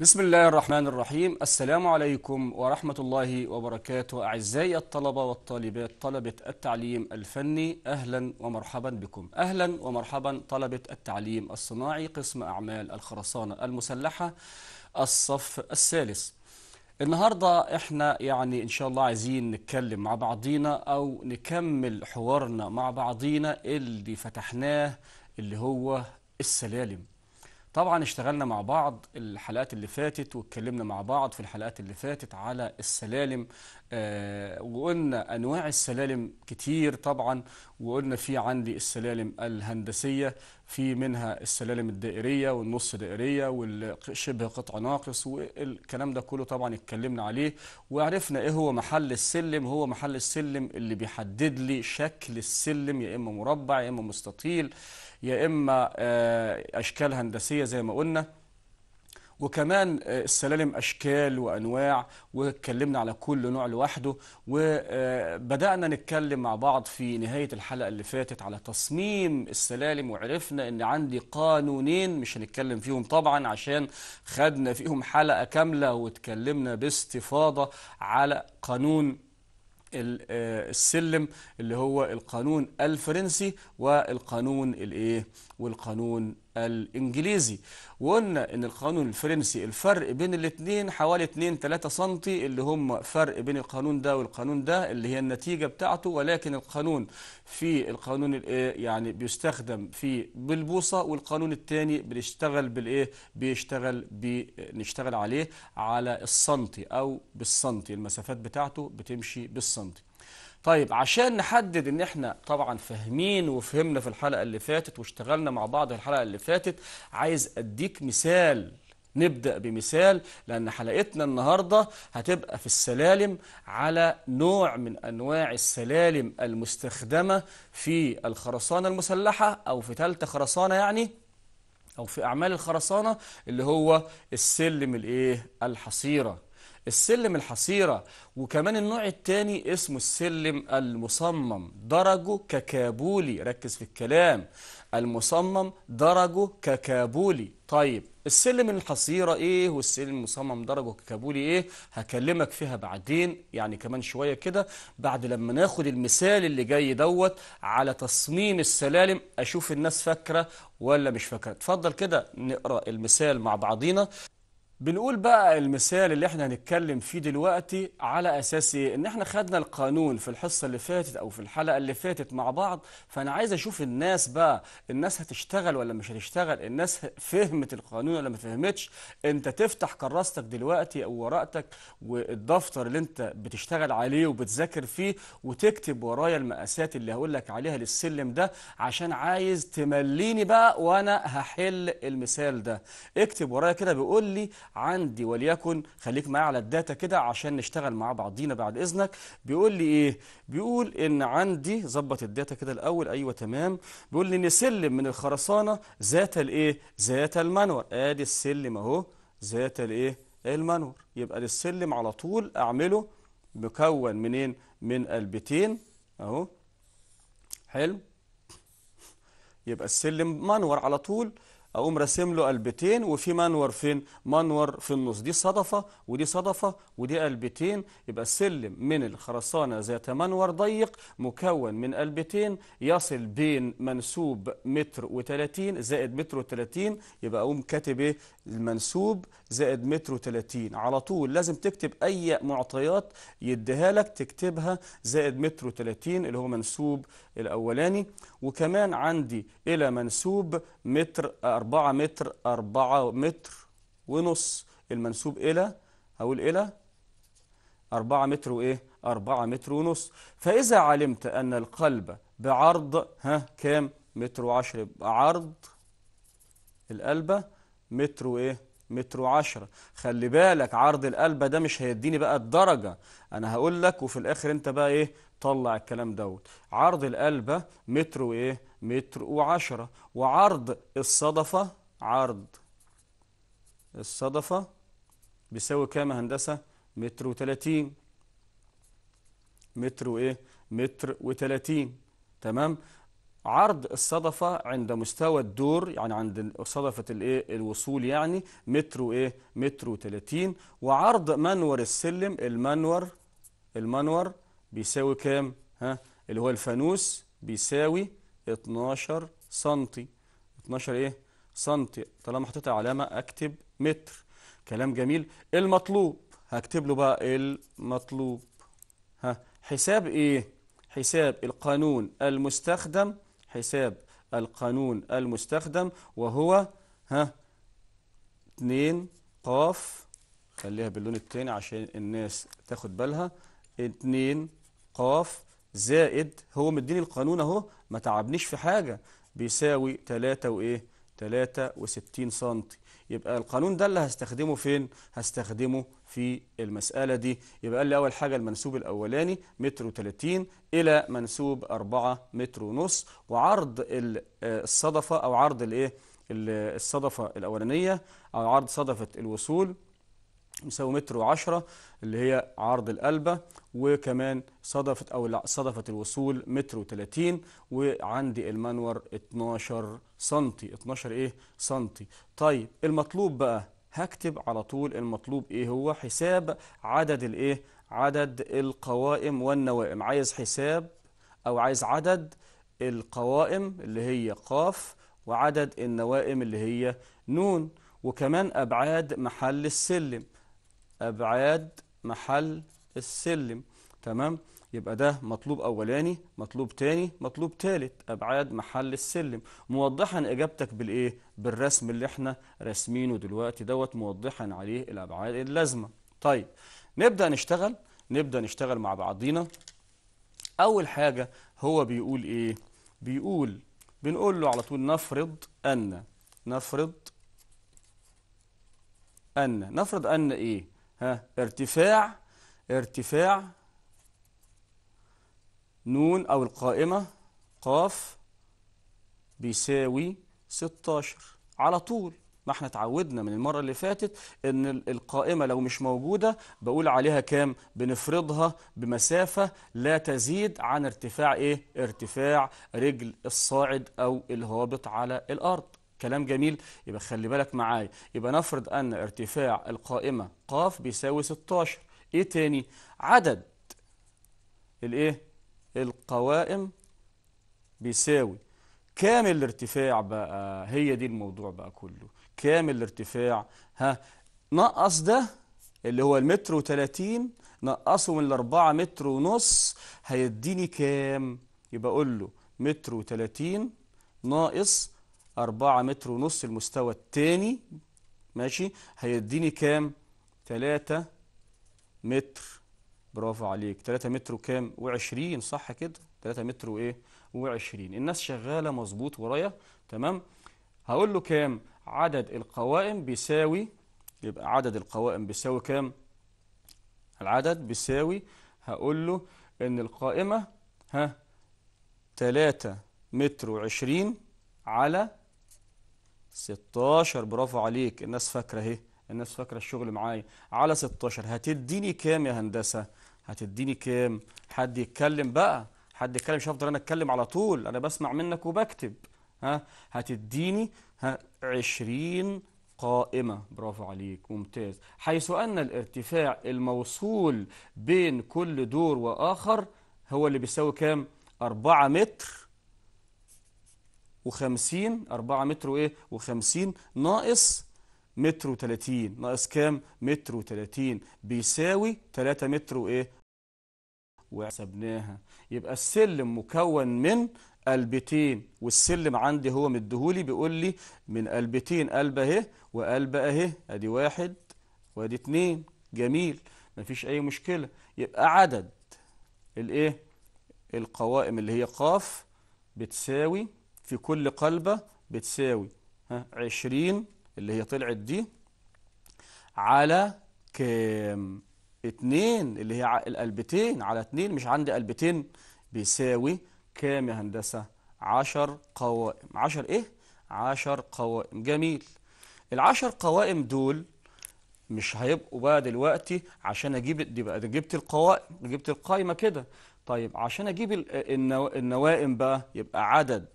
بسم الله الرحمن الرحيم السلام عليكم ورحمة الله وبركاته أعزائي الطلبة والطالبات طلبة التعليم الفني أهلا ومرحبا بكم أهلا ومرحبا طلبة التعليم الصناعي قسم أعمال الخرسانة المسلحة الصف الثالث النهاردة احنا يعني ان شاء الله عايزين نتكلم مع بعضينا او نكمل حوارنا مع بعضينا اللي فتحناه اللي هو السلالم طبعا اشتغلنا مع بعض الحلقات اللي فاتت واتكلمنا مع بعض في الحلقات اللي فاتت على السلالم آه وقلنا انواع السلالم كتير طبعا وقلنا في عندي السلالم الهندسيه في منها السلالم الدائريه والنص دائريه والشبه قطع ناقص والكلام ده كله طبعا اتكلمنا عليه وعرفنا ايه هو محل السلم هو محل السلم اللي بيحدد لي شكل السلم يا اما مربع يا اما مستطيل يا إما آه، أشكال هندسية زي ما قلنا وكمان آه، السلالم أشكال وأنواع واتكلمنا على كل نوع لوحده وبدأنا آه، نتكلم مع بعض في نهاية الحلقة اللي فاتت على تصميم السلالم وعرفنا أن عندي قانونين مش هنتكلم فيهم طبعا عشان خدنا فيهم حلقة كاملة واتكلمنا باستفاضة على قانون آه، السلم اللي هو القانون الفرنسي والقانون الايه والقانون الانجليزي وقلنا ان القانون الفرنسي الفرق بين الاثنين حوالي 2 3 سم اللي هم فرق بين القانون ده والقانون ده اللي هي النتيجه بتاعته ولكن القانون في القانون الايه يعني بيستخدم في بالبوصه والقانون الثاني بنشتغل بالايه بيشتغل بنشتغل عليه على السنتي او بالسنتي المسافات بتاعته بتمشي بالسنتي طيب عشان نحدد ان احنا طبعا فاهمين وفهمنا في الحلقه اللي فاتت واشتغلنا مع بعض الحلقه اللي فاتت عايز اديك مثال نبدأ بمثال لأن حلقتنا النهاردة هتبقى في السلالم على نوع من أنواع السلالم المستخدمة في الخرسانة المسلحة أو في ثالثه خرسانة يعني أو في أعمال الخرسانة اللي هو السلم الإيه الحصيرة السلم الحصيرة وكمان النوع الثاني اسمه السلم المصمم درجه ككابولي ركز في الكلام المصمم درجه ككابولي طيب السلم الحصيرة ايه والسلم المصمم درجه ككابولي ايه هكلمك فيها بعدين يعني كمان شوية كده بعد لما ناخد المثال اللي جاي دوت على تصميم السلالم اشوف الناس فاكرة ولا مش فاكرة اتفضل كده نقرأ المثال مع بعضينا بنقول بقى المثال اللي احنا هنتكلم فيه دلوقتي على اساس ايه؟ ان احنا خدنا القانون في الحصه اللي فاتت او في الحلقه اللي فاتت مع بعض فانا عايز اشوف الناس بقى الناس هتشتغل ولا مش هتشتغل الناس فهمت القانون ولا ما فهمتش انت تفتح كراستك دلوقتي او ورقتك والدفتر اللي انت بتشتغل عليه وبتذاكر فيه وتكتب ورايا المقاسات اللي هقول لك عليها للسلم ده عشان عايز تمليني بقى وانا هحل المثال ده اكتب ورايا كده بيقول لي عندي وليكن خليك معايا على الداتا كده عشان نشتغل مع بعضينا بعد اذنك بيقول لي ايه بيقول ان عندي ظبط الداتا كده الاول ايوه تمام بيقول لي نسلم من الخرسانه ذات الايه ذات المنور ادي السلم اهو ذات الايه المنور يبقى للسلم على طول اعمله مكون منين من قلبتين اهو حلو يبقى السلم منور على طول اقوم راسم له قلبتين وفي منور فين منور في النص دي صدفه ودي صدفه ودي قلبتين يبقى السلم من الخرسانه ذات منور ضيق مكون من قلبتين يصل بين منسوب متر و30 زائد متر و30 يبقى اقوم كاتب ايه المنسوب زائد متر و30 على طول لازم تكتب اي معطيات يديها لك تكتبها زائد متر و30 اللي هو منسوب الاولاني وكمان عندي الى منسوب متر 4 متر 4 متر ونص المنسوب إلى اقول إلى 4 متر وإيه 4 متر ونص فإذا علمت أن القلب بعرض ها كام متر و10 عرض القلبة متر وإيه متر و10 خلي بالك عرض القلبة ده مش هيديني بقى الدرجة أنا هقول لك وفي الآخر أنت بقى إيه طلع الكلام دوت عرض القلبة متر وإيه متر وعشرة وعرض الصدفة عرض الصدفة بيساوي كام هندسة متر وتلاتين متر وإيه متر وتلاتين تمام عرض الصدفة عند مستوى الدور يعني عند صدفة الايه الوصول يعني متر وايه متر وتلاتين وعرض منور السلم المنور المنور بيساوي كام ها اللي هو الفانوس بيساوي 12 سنتي 12 ايه سنتي طالما حطيت علامه اكتب متر كلام جميل المطلوب هكتب له بقى المطلوب ها حساب ايه حساب القانون المستخدم حساب القانون المستخدم وهو ها 2 قاف خليها باللون التاني عشان الناس تاخد بالها 2 قاف زائد هو مديني القانون اهو ما تعبنيش في حاجة بيساوي 3 وايه 63 سنتي يبقى القانون ده اللي هستخدمه فين هستخدمه في المسألة دي يبقى قال لي أول حاجة المنسوب الأولاني متر و30 إلى منسوب 4 متر ونص وعرض آه، الصدفة أو عرض الإيه الصدفة الأولانية أو عرض صدفة الوصول مساوي متر و10 اللي هي عرض القلبة وكمان صدفت أو صدفت الوصول متر وتلاتين وعندي المنور 12 سنتي 12 إيه سنتي طيب المطلوب بقى هكتب على طول المطلوب إيه هو حساب عدد الإيه عدد القوائم والنوائم عايز حساب أو عايز عدد القوائم اللي هي قاف وعدد النوائم اللي هي نون وكمان أبعاد محل السلم أبعاد محل السلم تمام يبقى ده مطلوب أولاني مطلوب تاني مطلوب تالت أبعاد محل السلم موضحا إجابتك بالإيه بالرسم اللي احنا راسمينه دلوقتي دوت موضحا عليه الأبعاد اللازمة طيب نبدأ نشتغل نبدأ نشتغل مع بعضينا أول حاجة هو بيقول إيه بيقول بنقول له على طول نفرض أن نفرض أن نفرض أن إيه ها ارتفاع ارتفاع نون أو القائمة قاف بيساوي 16 على طول ما احنا اتعودنا من المرة اللي فاتت ان القائمة لو مش موجودة بقول عليها كام بنفرضها بمسافة لا تزيد عن ارتفاع ايه ارتفاع رجل الصاعد او الهابط على الارض كلام جميل يبقى خلي بالك معايا يبقى نفرض أن ارتفاع القائمة قاف بيساوي 16 إيه تاني عدد الإيه القوائم بيساوي كام الارتفاع بقى هي دي الموضوع بقى كله كام الارتفاع ها نقص ده اللي هو المتر و30 نقصه من الأربعة متر ونص هيديني كام يبقى أقول له متر و30 ناقص 4 متر ونص المستوى الثاني ماشي هيديني كام 3 متر برافو عليك 3 متر وكام و20 صح كده 3 متر وايه و20 الناس شغاله مظبوط ورايا تمام هقول له كام عدد القوائم بيساوي يبقى عدد القوائم بيساوي كام العدد بيساوي هقول له ان القائمه ها 3 متر و20 على 16 برافو عليك الناس فاكره اهي الناس فاكره الشغل معايا على 16 هتديني كام يا هندسه هتديني كام حد يتكلم بقى حد يتكلم مش هفضل انا اتكلم على طول انا بسمع منك وبكتب ها هتديني ها 20 قائمة برافو عليك ممتاز حيث أن الارتفاع الموصول بين كل دور وآخر هو اللي بيساوي كام 4 متر وخمسين أربعة متر وإيه وخمسين ناقص متر وتلاتين ناقص كام متر وتلاتين بيساوي تلاتة متر وإيه وحسبناها يبقى السلم مكون من قلبتين والسلم عندي هو مديهولي بيقول لي من قلبتين قلب اهي وقلب اهي ادي واحد وادي اتنين جميل مفيش اي مشكله يبقى عدد الايه القوائم اللي هي قاف بتساوي في كل قلبة بتساوي ها عشرين اللي هي طلعت دي على كام اتنين اللي هي القلبتين على اتنين مش عندي قلبتين بيساوي كام يا هندسة عشر قوائم عشر ايه عشر قوائم جميل العشر قوائم دول مش هيبقوا بقى دلوقتي عشان اجيب دي بقى جبت القوائم جبت القايمه كده طيب عشان اجيب النوائم بقى يبقى عدد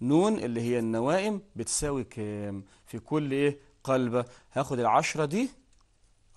نون اللي هي النوائم بتساوي كام في كل ايه قلبة هاخد العشرة دي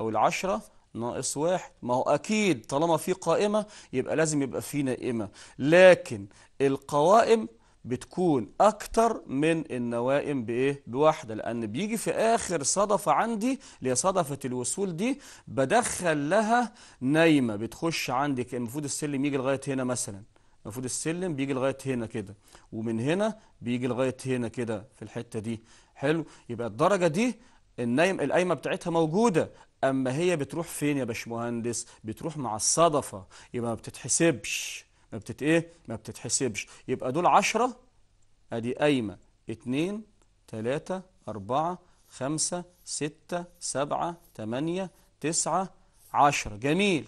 او العشرة ناقص واحد ما هو اكيد طالما في قائمة يبقى لازم يبقى في نائمة لكن القوائم بتكون اكتر من النوائم بايه بواحده لان بيجي في اخر صدفه عندي اللي هي صدفه الوصول دي بدخل لها نايمه بتخش كان المفروض السلم يجي لغايه هنا مثلا المفروض السلم بيجي لغايه هنا كده ومن هنا بيجي لغايه هنا كده في الحته دي حلو يبقى الدرجه دي النايم القايمه بتاعتها موجوده اما هي بتروح فين يا باشمهندس بتروح مع الصدفه يبقى ما بتتحسبش ما بتت ايه ما بتتحسبش يبقى دول 10 ادي قايمه 2 3 4 5 6 7 8 9 10 جميل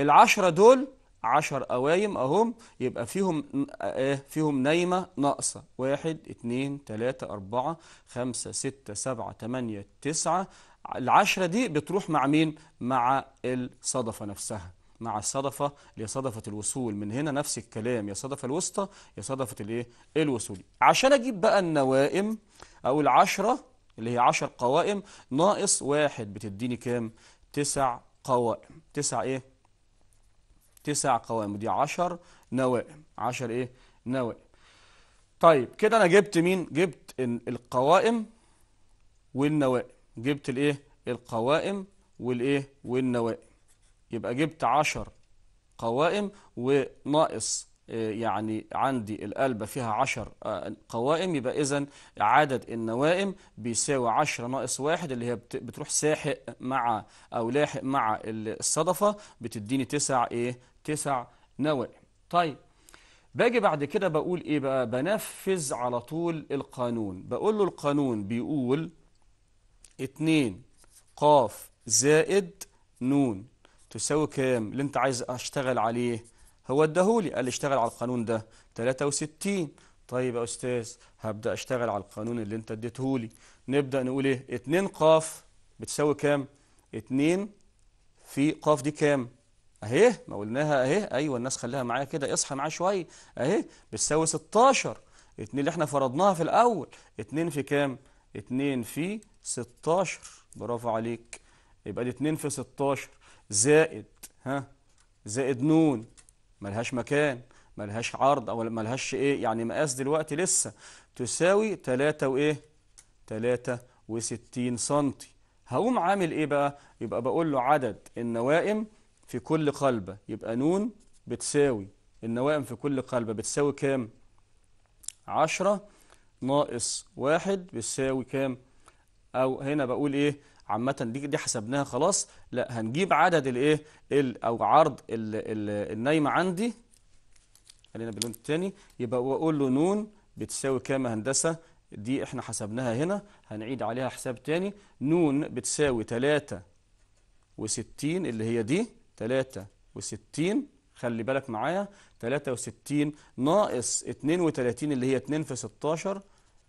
العشرة دول 10 قوايم اهم يبقى فيهم ايه فيهم نايمه ناقصه 1 2 3 4 5 6 7 8 9 العشرة دي بتروح مع مين مع الصدفه نفسها مع الصدفة اللي هي صدفة الوصول من هنا نفس الكلام يا صدفة الوسطى يا صدفة الايه الوصول عشان اجيب بقى النوائم او العشرة اللي هي عشر قوائم ناقص واحد بتديني كام تسع قوائم تسع ايه تسع قوائم ودي 10 نوائم 10 ايه نوائم طيب كده انا جبت مين جبت القوائم والنوائم جبت الايه القوائم والايه والنوائم يبقى جبت 10 قوائم وناقص آه، يعني عندي القلبة فيها 10 آه، قوائم يبقى إذا عدد النوائم بيساوي 10 ناقص واحد اللي هي بتروح ساحق مع أو لاحق مع الصدفة بتديني تسع إيه تسع نوائب طيب باجي بعد كده بقول ايه بقى بنفذ على طول القانون بقول له القانون بيقول اتنين قاف زائد نون تساوي كام اللي انت عايز اشتغل عليه هو اداهولي قال لي اشتغل على القانون ده 63 طيب يا استاذ هبدا اشتغل على القانون اللي انت اديتهولي نبدا نقول ايه 2 قاف بتساوي كام 2 في قاف دي كام اهي ما قلناها اهي ايوه الناس خليها معايا كده اصحى معايا شويه اهي بتساوي 16 2 اللي احنا فرضناها في الاول 2 في كام 2 في 16 برافو عليك يبقى دي 2 في 16 زائد ها زائد نون ملهاش مكان ملهاش عرض او ملهاش ايه يعني مقاس دلوقتي لسه تساوي 3 وايه 63 سنتي هقوم عامل ايه بقى يبقى بقول له عدد النوائم في كل قلبة يبقى نون بتساوي النوائم في كل قلبة بتساوي كام؟ عشرة ناقص واحد بتساوي كام؟ أو هنا بقول إيه؟ عامة دي دي حسبناها خلاص لا هنجيب عدد الايه او عرض ال ال النايمة عندي خلينا باللون التاني يبقى واقول له نون بتساوي كام هندسة دي احنا حسبناها هنا هنعيد عليها حساب تاني نون بتساوي تلاتة وستين اللي هي دي 63 خلي بالك معايا 63 ناقص 32 اللي هي 2 في 16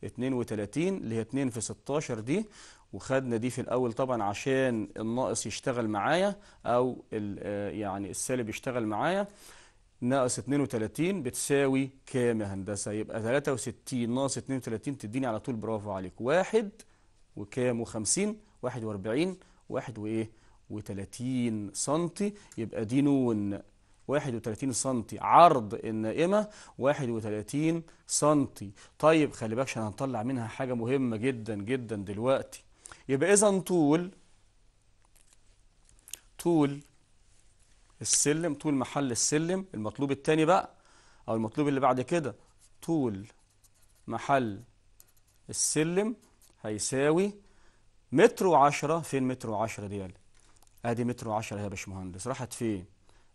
32 اللي هي 2 في 16 دي وخدنا دي في الأول طبعا عشان الناقص يشتغل معايا أو آه، يعني السالب يشتغل معايا ناقص 32 بتساوي كام يا هندسة؟ يبقى 63 ناقص 32 تديني على طول برافو عليك واحد وكام و50 41 واحد وإيه؟ وتلاتين سنتي يبقى دي نون واحد وتلاتين سنتي عرض النائمة واحد وتلاتين سنتي طيب خلي بالك عشان هنطلع منها حاجة مهمة جدا جدا دلوقتي يبقى إذا طول طول السلم طول محل السلم المطلوب التاني بقى أو المطلوب اللي بعد كده طول محل السلم هيساوي متر وعشرة فين متر وعشرة دي يعني ادي مترو وعشرة يا باشمهندس راحت فين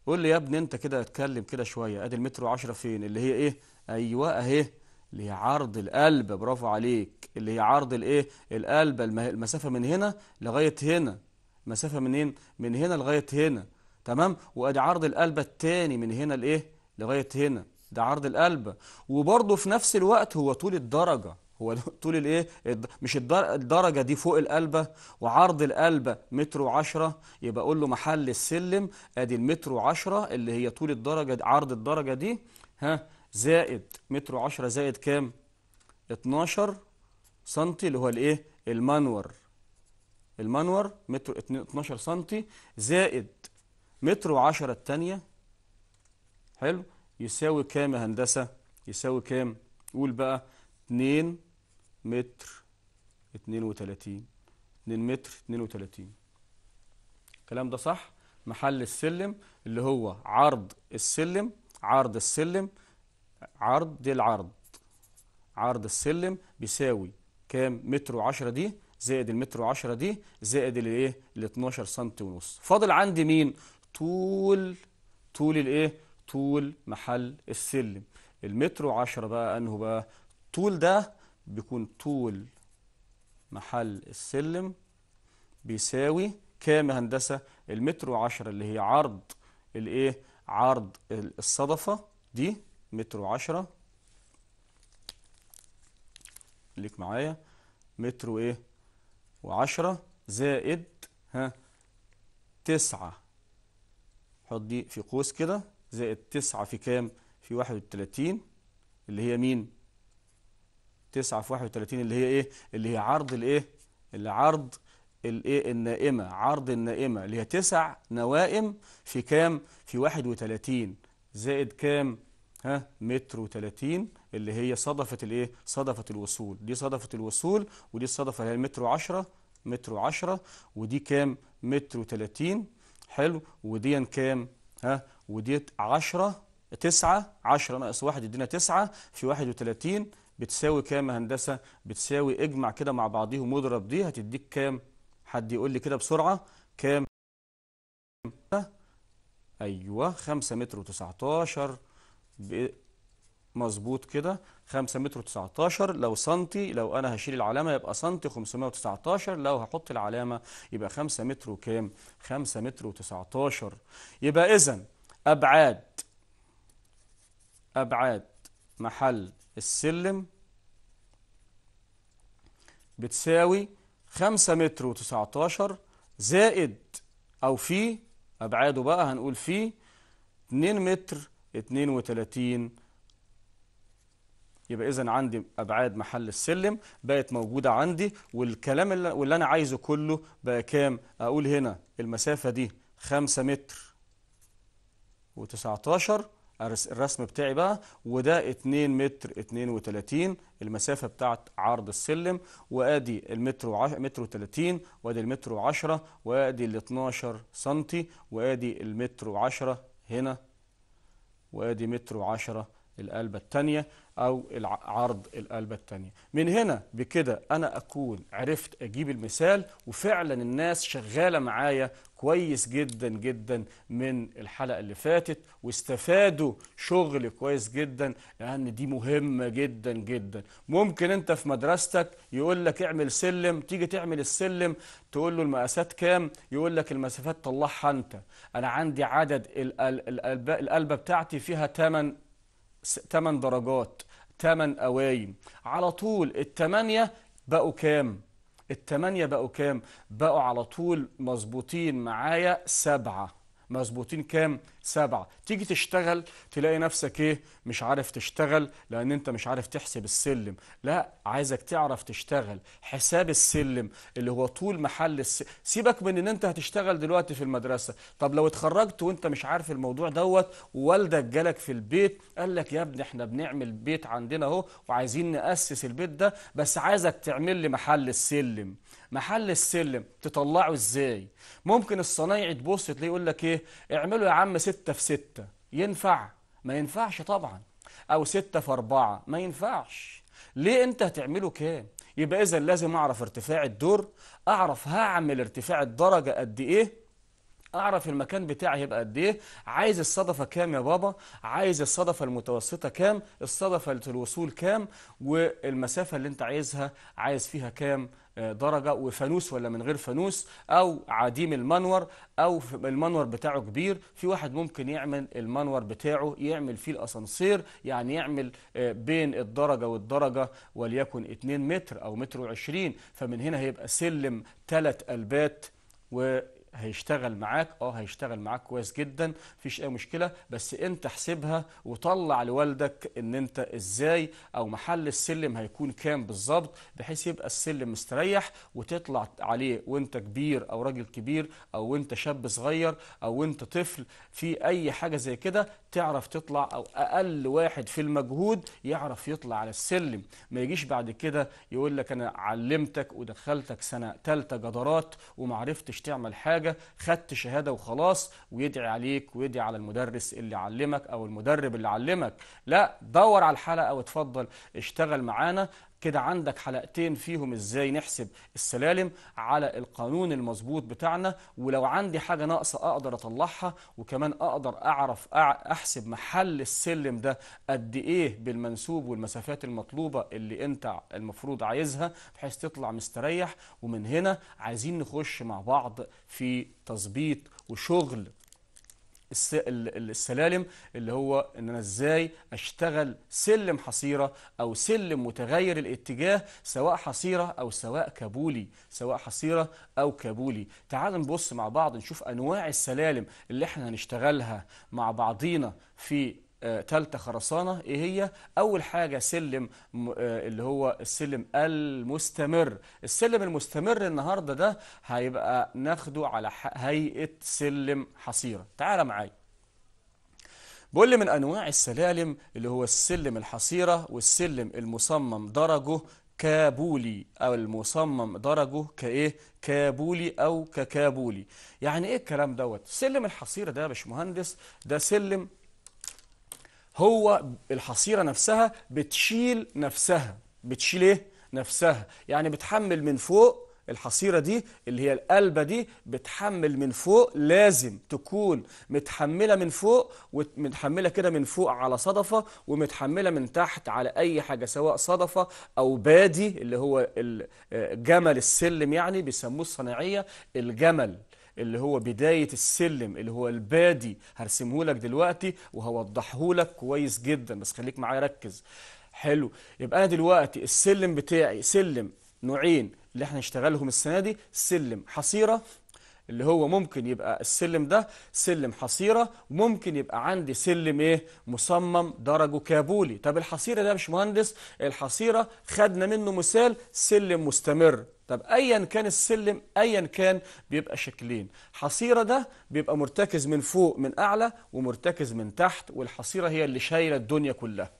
قول لي يا ابني انت كده اتكلم كده شويه ادي المترو 10 فين اللي هي ايه ايوه اهي اللي هي عرض القلب برافو عليك اللي هي عرض الايه القلب المسافه من هنا لغايه هنا مسافه منين من هنا لغايه هنا تمام وادي عرض القلب الثاني من هنا لايه لغايه هنا ده عرض القلب وبرضه في نفس الوقت هو طول الدرجه هو طول الايه مش الدرجه دي فوق القلبه وعرض القلبه متر وعشرة يبقى اقول له محل السلم ادي المتر وعشرة اللي هي طول الدرجه دي عرض الدرجه دي ها زائد متر وعشرة زائد كام 12 سنتي اللي هو الايه المنور المنور متر 12 سنتي زائد متر وعشرة التانية حلو يساوي كام يا هندسة يساوي كام قول بقى 2 متر 32 2 متر 32 الكلام ده صح محل السلم اللي هو عرض السلم عرض السلم عرض دي العرض عرض السلم بيساوي كام متر وعشرة دي زائد المتر وعشرة دي زائد الايه ال 12 إيه؟ سم ونص فاضل عندي مين طول طول الايه طول محل السلم المتر وعشرة بقى انه بقى طول ده بيكون طول محل السلم بيساوي كام هندسة المتر وعشرة اللي هي عرض الايه عرض الصدفة دي متر وعشرة ليك معايا متر وايه وعشرة زائد ها تسعة حط دي في قوس كده زائد تسعة في كام في واحد وتلاتين اللي هي مين 9 في 31 اللي هي ايه اللي هي عرض الايه اللي عرض الايه النائمه عرض النائمه اللي هي تسع نوائم في كام في 31 زائد كام ها متر و30 اللي هي صدفه الايه صدفه الوصول دي صدفه الوصول ودي الصدفه اللي هي متر و10 متر و10 ودي كام متر و30 حلو ودي كام ها وديت 10 9 10 ناقص 1 يدينا 9 في 31 بتساوي كام يا هندسه بتساوي اجمع كده مع بعضيهم واضرب دي هتديك كام حد يقول لي كده بسرعه كام ايوه 5 متر و19 مظبوط كده 5 متر و19 لو سنتي لو انا هشيل العلامه يبقى سنتي 519 لو هحط العلامه يبقى 5 متر وكام 5 متر و19 يبقى اذا ابعاد ابعاد محل السلم بتساوي خمسة متر و19 زائد أو في أبعاده بقى هنقول في 2 متر اتنين وتلاتين يبقى إذا عندي أبعاد محل السلم بقت موجودة عندي والكلام اللي, أنا عايزه كله بقى كام؟ أقول هنا المسافة دي خمسة متر و19 الرسم بتاعي بقى وده 2 متر 32 المسافه بتاعت عرض السلم وادي المتر وعش... متر 30 وادي المتر و10 وادي ال 12 سم وادي المتر و10 هنا وادي متر و10 القلبة الثانية أو عرض القلبة الثانية من هنا بكده أنا أكون عرفت أجيب المثال وفعلا الناس شغالة معايا كويس جدا جدا من الحلقة اللي فاتت واستفادوا شغل كويس جدا لأن دي مهمة جدا جدا ممكن أنت في مدرستك يقول لك اعمل سلم تيجي تعمل السلم تقول له المقاسات كام يقول لك المسافات طلعها أنت أنا عندي عدد القلبة بتاعتي فيها 8 8 درجات 8 اوايم على طول الثمانية بقوا كام التمانية بقوا كام بقوا على طول مظبوطين معايا سبعة مظبوطين كام سبعة تيجي تشتغل تلاقي نفسك ايه مش عارف تشتغل لان انت مش عارف تحسب السلم لا عايزك تعرف تشتغل حساب السلم اللي هو طول محل الس... سيبك من ان انت هتشتغل دلوقتي في المدرسة طب لو اتخرجت وانت مش عارف الموضوع دوت ووالدك جالك في البيت قال لك يا ابني احنا بنعمل بيت عندنا اهو وعايزين نأسس البيت ده بس عايزك تعمل لي محل السلم محل السلم تطلعه ازاي ممكن الصنايعي تبص تلاقيه يقول لك ايه اعمله يا عم ستة في ستة ينفع ما ينفعش طبعا أو ستة في أربعة ما ينفعش ليه أنت هتعمله كام يبقى إذا لازم أعرف ارتفاع الدور أعرف هعمل ارتفاع الدرجة قد إيه اعرف المكان بتاعي هيبقى قد ايه عايز الصدفه كام يا بابا عايز الصدفه المتوسطه كام الصدفه الوصول كام والمسافه اللي انت عايزها عايز فيها كام درجة وفانوس ولا من غير فانوس أو عديم المنور أو المنور بتاعه كبير في واحد ممكن يعمل المنور بتاعه يعمل فيه الأسانسير يعني يعمل آه، بين الدرجة والدرجة وليكن 2 متر أو متر وعشرين فمن هنا هيبقى سلم ثلاث قلبات و هيشتغل معاك اه هيشتغل معاك كويس جدا مفيش اي مشكله بس انت احسبها وطلع لوالدك ان انت ازاي او محل السلم هيكون كام بالظبط بحيث يبقى السلم مستريح وتطلع عليه وانت كبير او راجل كبير او انت شاب صغير او انت طفل في اي حاجه زي كده تعرف تطلع او اقل واحد في المجهود يعرف يطلع على السلم ما يجيش بعد كده يقول لك انا علمتك ودخلتك سنه ثالثه جدارات وما عرفتش تعمل حاجه خدت شهاده وخلاص ويدعي عليك ويدعي على المدرس اللي علمك او المدرب اللي علمك لا دور على الحلقه واتفضل اشتغل معانا كده عندك حلقتين فيهم ازاي نحسب السلالم على القانون المظبوط بتاعنا ولو عندي حاجه ناقصه اقدر اطلعها وكمان اقدر اعرف احسب محل السلم ده قد ايه بالمنسوب والمسافات المطلوبه اللي انت المفروض عايزها بحيث تطلع مستريح ومن هنا عايزين نخش مع بعض في تظبيط وشغل السلالم اللي هو ان انا ازاي اشتغل سلم حصيره او سلم متغير الاتجاه سواء حصيره او سواء كابولي سواء حصيره او كابولي تعالوا نبص مع بعض نشوف انواع السلالم اللي احنا هنشتغلها مع بعضينا في آه، تالتة خرسانة ايه هي اول حاجة سلم آه، اللي هو السلم المستمر السلم المستمر النهاردة ده هيبقى ناخده على هيئة سلم حصيرة تعال معايا بقول لي من انواع السلالم اللي هو السلم الحصيرة والسلم المصمم درجه كابولي او المصمم درجه كايه كابولي او ككابولي يعني ايه الكلام دوت سلم الحصيره ده يا باشمهندس ده سلم هو الحصيرة نفسها بتشيل نفسها بتشيل ايه؟ نفسها يعني بتحمل من فوق الحصيرة دي اللي هي القلبة دي بتحمل من فوق لازم تكون متحملة من فوق ومتحملة كده من فوق على صدفة ومتحملة من تحت على أي حاجة سواء صدفة أو بادي اللي هو آه، جمل السلم يعني بيسموه الصناعية الجمل اللي هو بداية السلم اللي هو البادي هرسمه لك دلوقتي وهوضحه لك كويس جدا بس خليك معايا ركز حلو يبقى أنا دلوقتي السلم بتاعي سلم نوعين اللي احنا نشتغلهم السنة دي سلم حصيرة اللي هو ممكن يبقى السلم ده سلم حصيرة وممكن يبقى عندي سلم ايه مصمم درجه كابولي طب الحصيرة ده يا باشمهندس الحصيرة خدنا منه مثال سلم مستمر طب ايا كان السلم ايا كان بيبقى شكلين حصيره ده بيبقى مرتكز من فوق من اعلى ومرتكز من تحت والحصيره هي اللي شايله الدنيا كلها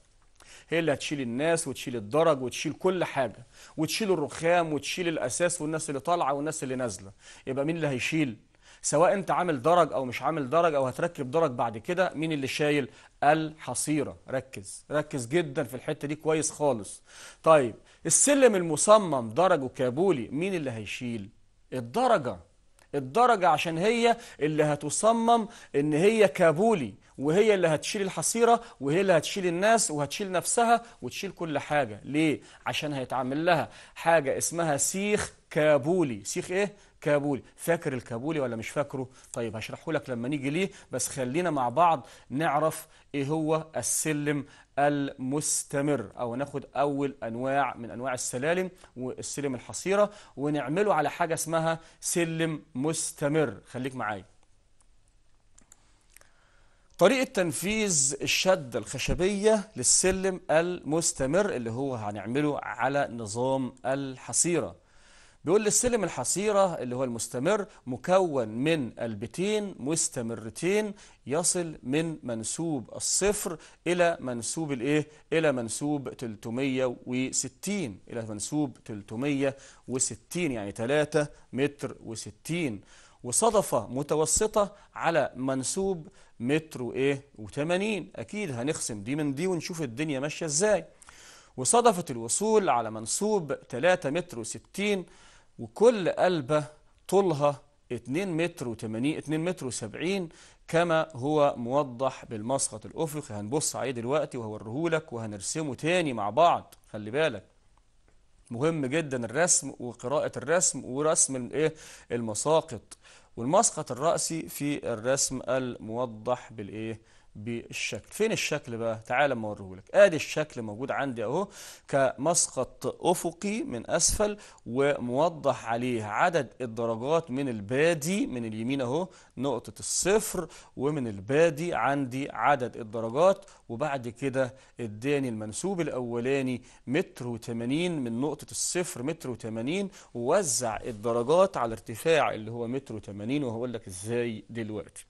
هي اللي هتشيل الناس وتشيل الدرج وتشيل كل حاجة وتشيل الرخام وتشيل الأساس والناس اللي طالعة والناس اللي نازلة يبقى مين اللي هيشيل سواء انت عامل درج او مش عامل درج او هتركب درج بعد كده مين اللي شايل الحصيره ركز ركز جدا في الحته دي كويس خالص طيب السلم المصمم درج وكابولي مين اللي هيشيل الدرجه الدرجه عشان هي اللي هتصمم ان هي كابولي وهي اللي هتشيل الحصيرة وهي اللي هتشيل الناس وهتشيل نفسها وتشيل كل حاجة ليه؟ عشان هيتعمل لها حاجة اسمها سيخ كابولي سيخ ايه؟ كابولي فاكر الكابولي ولا مش فاكره طيب هشرحه لك لما نيجي ليه بس خلينا مع بعض نعرف ايه هو السلم المستمر او ناخد اول انواع من انواع السلالم والسلم الحصيره ونعمله على حاجه اسمها سلم مستمر خليك معايا طريقة تنفيذ الشدة الخشبية للسلم المستمر اللي هو هنعمله على نظام الحصيرة بيقول السلم الحصيرة اللي هو المستمر مكون من قلبتين مستمرتين يصل من منسوب الصفر إلى منسوب الإيه؟ إلى منسوب 360 إلى منسوب 360 يعني 3 متر و60 وصدفة متوسطة على منسوب متر وإيه و80 أكيد هنخصم دي من دي ونشوف الدنيا ماشية إزاي وصدفت الوصول على منسوب 3 متر و60 وكل قلبة طولها 2 متر و80 2 متر و70 كما هو موضح بالمسقط الأفقي هنبص عليه دلوقتي وهوريهولك وهنرسمه تاني مع بعض خلي بالك مهم جدا الرسم وقراءة الرسم ورسم الايه المساقط والمسقط الرأسي في الرسم الموضح بالإيه بالشكل فين الشكل بقى تعال اما لك ادي الشكل موجود عندي اهو كمسقط افقي من اسفل وموضح عليه عدد الدرجات من البادي من اليمين اهو نقطه الصفر ومن البادي عندي عدد الدرجات وبعد كده اداني المنسوب الاولاني متر و80 من نقطه الصفر متر و80 ووزع الدرجات على ارتفاع اللي هو متر و80 وهقول لك ازاي دلوقتي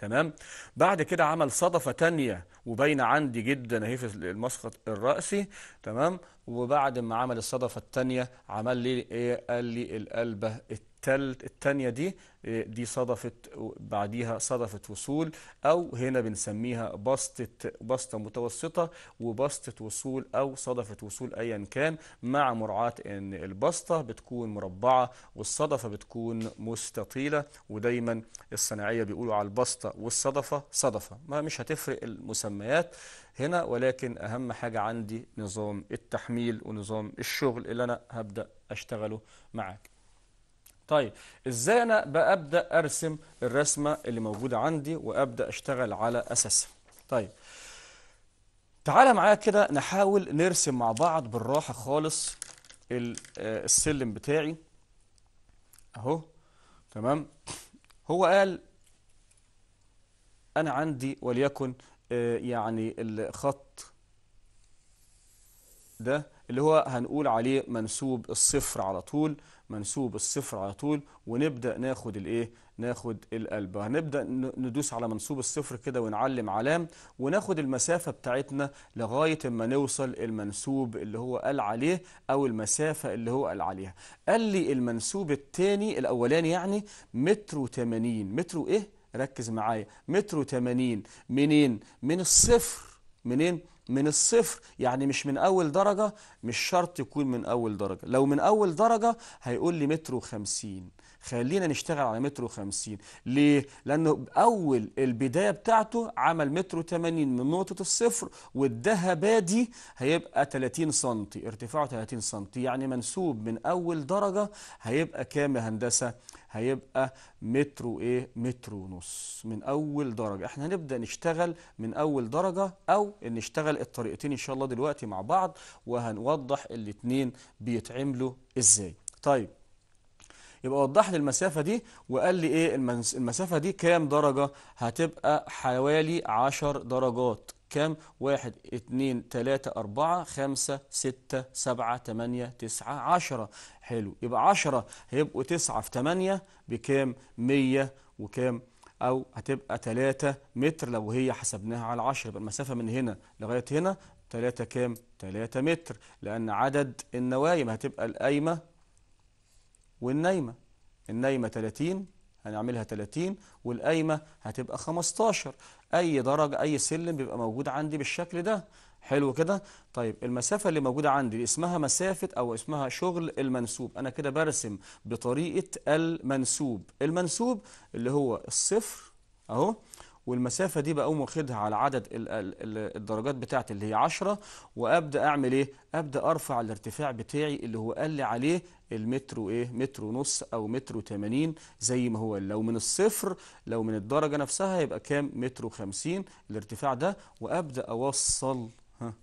تمام بعد كده عمل صدفة تانية وباينة عندي جدا اهي في المسقط الرأسي تمام وبعد ما عمل الصدفة التانية عمل لي ايه قال لي القلبة التانية التالت التانية دي آه، دي صدفت بعديها صدفت وصول أو هنا بنسميها بسطة بسطة متوسطة وبسطة وصول أو صدفة وصول أيا كان مع مراعاة إن البسطة بتكون مربعة والصدفة بتكون مستطيلة ودايما الصناعية بيقولوا على البسطة والصدفة صدفة ما مش هتفرق المسميات هنا ولكن أهم حاجة عندي نظام التحميل ونظام الشغل اللي أنا هبدأ أشتغله معاك طيب ازاي انا ببدا ارسم الرسمه اللي موجوده عندي وابدا اشتغل على اساسها طيب تعالى معايا كده نحاول نرسم مع بعض بالراحه خالص آه، السلم بتاعي اهو تمام هو قال انا عندي وليكن آه، يعني الخط ده اللي هو هنقول عليه منسوب الصفر على طول منسوب الصفر على طول ونبدأ ناخد الايه ناخد القلب هنبدأ ندوس على منسوب الصفر كده ونعلم علام وناخد المسافة بتاعتنا لغاية ما نوصل المنسوب اللي هو قال عليه أو المسافة اللي هو قال عليها قال لي المنسوب الثاني الأولاني يعني متر و80 متر إيه؟ ركز معايا متر و80 منين؟ من الصفر منين من الصفر يعني مش من اول درجة مش شرط يكون من اول درجة لو من اول درجة هيقول لي متر وخمسين خلينا نشتغل على مترو 50 ليه لانه اول البدايه بتاعته عمل مترو 80 من نقطه الصفر واداها بادي هيبقى 30 سم ارتفاعه 30 سم يعني منسوب من اول درجه هيبقى كام يا هندسه هيبقى مترو ايه مترو ونص من اول درجه احنا هنبدا نشتغل من اول درجه او نشتغل الطريقتين ان شاء الله دلوقتي مع بعض وهنوضح الاثنين بيتعملوا ازاي طيب يبقى وضح لي المسافة دي وقال لي إيه المسافة دي كام درجة هتبقى حوالي 10 درجات كام؟ واحد اتنين تلاتة أربعة خمسة ستة سبعة تمانية تسعة عشرة حلو يبقى عشرة هيبقوا تسعة في تمانية بكام؟ مية وكام؟ أو هتبقى تلاتة متر لو هي حسبناها على عشرة يبقى المسافة من هنا لغاية هنا تلاتة كام؟ تلاتة متر لأن عدد النوايم هتبقى القايمة والنايمة النايمة 30 هنعملها 30 والقايمة هتبقى 15 أي درجة أي سلم بيبقى موجود عندي بالشكل ده حلو كده طيب المسافة اللي موجودة عندي اسمها مسافة أو اسمها شغل المنسوب أنا كده برسم بطريقة المنسوب المنسوب اللي هو الصفر أهو والمسافة دي بقوم واخدها على عدد الدرجات بتاعتي اللي هي 10 وابدا اعمل ايه ابدا ارفع الارتفاع بتاعي اللي هو قال لي عليه المتر ايه متر ونص او متر و80 زي ما هو لو من الصفر لو من الدرجة نفسها يبقى كام متر و50 الارتفاع ده وابدا اوصل ها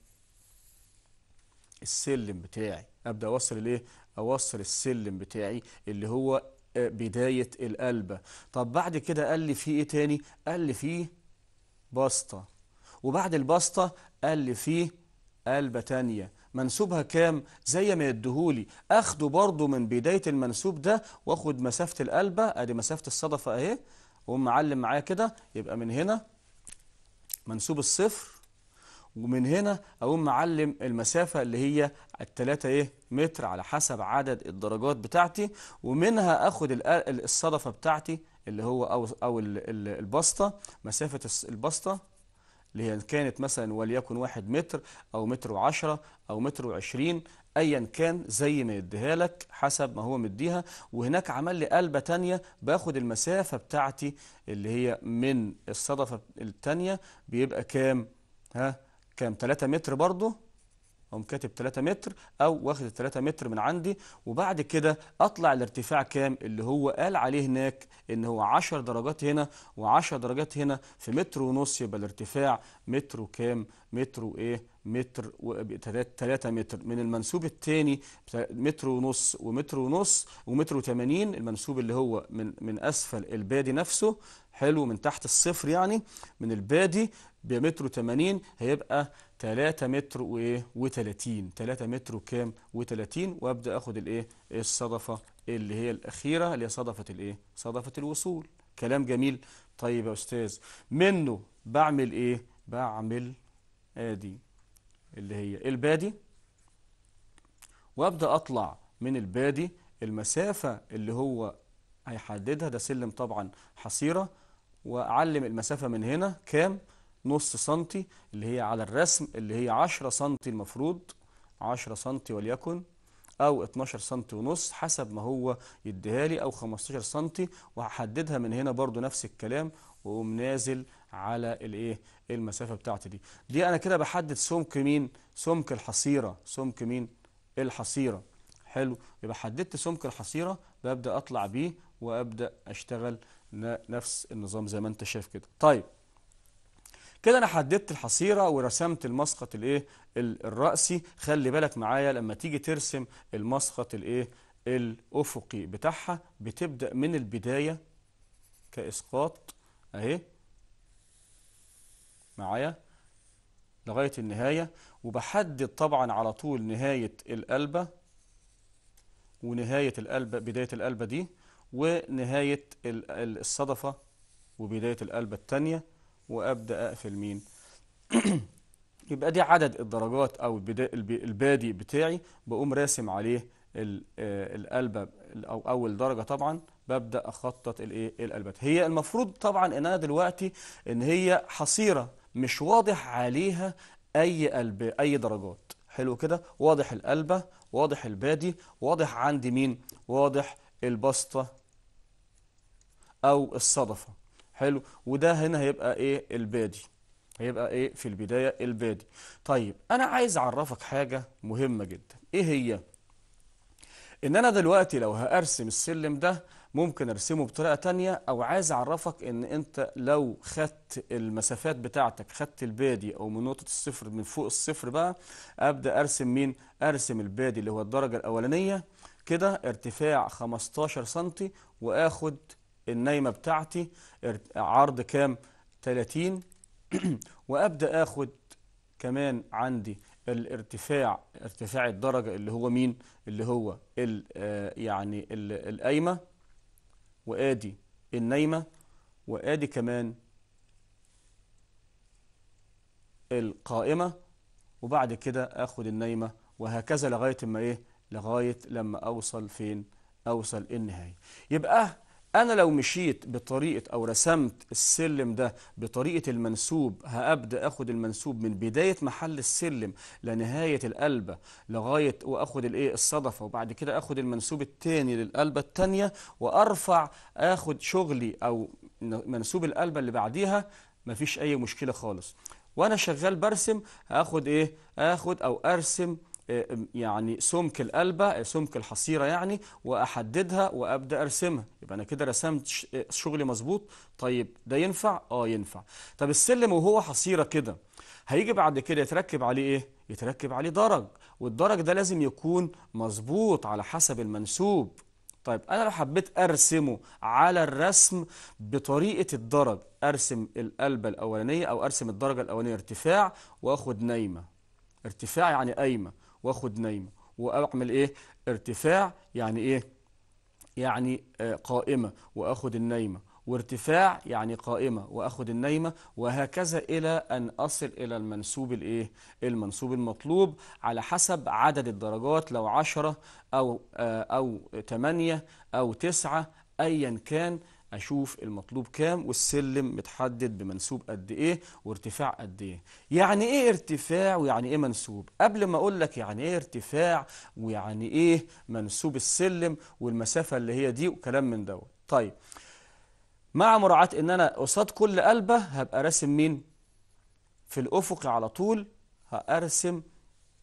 السلم بتاعي ابدا اوصل الايه اوصل السلم بتاعي اللي هو بداية القلبة طب بعد كده قال لي في ايه تاني قال لي في بسطة وبعد البسطة قال لي في قلبة تانية منسوبها كام زي ما يدهولي اخده برضه من بداية المنسوب ده واخد مسافة القلبة ادي مسافة الصدفة اهي ومعلم معايا كده يبقى من هنا منسوب الصفر ومن هنا اقوم معلم المسافة اللي هي التلاتة ايه متر على حسب عدد الدرجات بتاعتي ومنها اخد الصدفة بتاعتي اللي هو او او البسطة مسافة البسطة اللي هي كانت مثلا وليكن واحد متر أو متر وعشرة أو متر وعشرين أيا كان زي ما يديها لك حسب ما هو مديها وهناك عمل لي قلبة تانية باخد المسافة بتاعتي اللي هي من الصدفة التانية بيبقى كام ها كام 3 متر برضه أقوم كاتب 3 متر أو واخد ال 3 متر من عندي وبعد كده أطلع الارتفاع كام اللي هو قال عليه هناك إن هو 10 درجات هنا و10 درجات هنا في متر ونص يبقى الارتفاع متر وكام متر وإيه متر و 3 متر من المنسوب الثاني متر ونص ومتر ونص ومتر و80 المنسوب اللي هو من من اسفل البادي نفسه حلو من تحت الصفر يعني من البادي بمتر و80 هيبقى 3 متر وايه و30 3 متر وكام و30 وابدا اخد الايه الصدفه اللي هي الاخيره اللي هي صدفه الايه صدفه الوصول كلام جميل طيب يا استاذ منه بعمل ايه بعمل ادي اللي هي البادي وابدا اطلع من البادي المسافه اللي هو هيحددها ده سلم طبعا حصيره واعلم المسافه من هنا كام نص سنتي اللي هي على الرسم اللي هي 10 سنتي المفروض 10 سنتي وليكن او 12 سنتي ونص حسب ما هو يديها لي او 15 سنتي وهحددها من هنا برضو نفس الكلام واقوم نازل على الايه المسافه بتاعتي دي دي انا كده بحدد سمك مين سمك الحصيره سمك مين الحصيره حلو يبقى حددت سمك الحصيره ببدا اطلع بيه وابدا اشتغل نفس النظام زي ما انت شايف كده طيب كده انا حددت الحصيره ورسمت المسقط الايه الراسي خلي بالك معايا لما تيجي ترسم المسقط الايه الافقي بتاعها بتبدا من البدايه كاسقاط اهي معايا لغايه النهايه وبحدد طبعا على طول نهايه القلبه ونهايه القلبه بدايه القلبه دي ونهايه الصدفه وبدايه القلبه الثانيه وابدا اقفل مين يبقى دي عدد الدرجات او البادي بتاعي بقوم راسم عليه القلبة آه، او اول درجه طبعا ببدا اخطط الايه القلبات هي المفروض طبعا ان انا دلوقتي ان هي حصيره مش واضح عليها اي قلب اي درجات حلو كده واضح القلبه واضح البادي واضح عندي مين واضح البسطه او الصدفه حلو وده هنا هيبقى ايه البادي هيبقى ايه في البداية البادي طيب انا عايز اعرفك حاجة مهمة جدا ايه هي ان انا دلوقتي لو هارسم السلم ده ممكن ارسمه بطريقة تانية او عايز اعرفك ان انت لو خدت المسافات بتاعتك خدت البادي او من نقطة الصفر من فوق الصفر بقى ابدأ ارسم مين ارسم البادي اللي هو الدرجة الاولانية كده ارتفاع 15 سنتي واخد النايمة بتاعتي عرض كام 30 وأبدأ أخد كمان عندي الارتفاع ارتفاع الدرجة اللي هو مين اللي هو الـ آه، يعني الـ القايمة وآدي النايمة وآدي كمان القائمة وبعد كده أخد النايمة وهكذا لغاية ما إيه لغاية لما أوصل فين أوصل النهاية يبقى أنا لو مشيت بطريقة أو رسمت السلم ده بطريقة المنسوب هأبدأ أخد المنسوب من بداية محل السلم لنهاية القلبة لغاية وأخد الإيه الصدفة وبعد كده أخد المنسوب التاني للقلبة التانية وأرفع أخد شغلي أو منسوب القلبة اللي بعديها مفيش أي مشكلة خالص وأنا شغال برسم هاخد إيه؟ هاخد أو أرسم آه، يعني سمك القلبة آه، سمك الحصيرة يعني وأحددها وأبدأ أرسمها يبقى أنا كده رسمت آه، شغلي مظبوط طيب ده ينفع؟ آه ينفع طب السلم وهو حصيرة كده هيجي بعد كده يتركب عليه إيه؟ يتركب عليه درج والدرج ده لازم يكون مظبوط على حسب المنسوب طيب أنا لو حبيت أرسمه على الرسم بطريقة الدرج أرسم القلبة الأولانية أو أرسم الدرجة الأولانية ارتفاع وأخد نايمة ارتفاع يعني قايمة واخد نايمه واعمل ايه ارتفاع يعني ايه يعني آه، قائمه واخد النايمه وارتفاع يعني قائمة وأخد النايمة وهكذا إلى أن أصل إلى المنسوب الإيه؟ المنسوب المطلوب على حسب عدد الدرجات لو 10 أو آه، أو 8 أو 9 أيا كان اشوف المطلوب كام والسلم متحدد بمنسوب قد ايه وارتفاع قد ايه يعني ايه ارتفاع ويعني ايه منسوب قبل ما اقول لك يعني ايه ارتفاع ويعني ايه منسوب السلم والمسافه اللي هي دي وكلام من دوت طيب مع مراعاه ان انا قصاد كل قلبه هبقى راسم مين في الافق على طول هارسم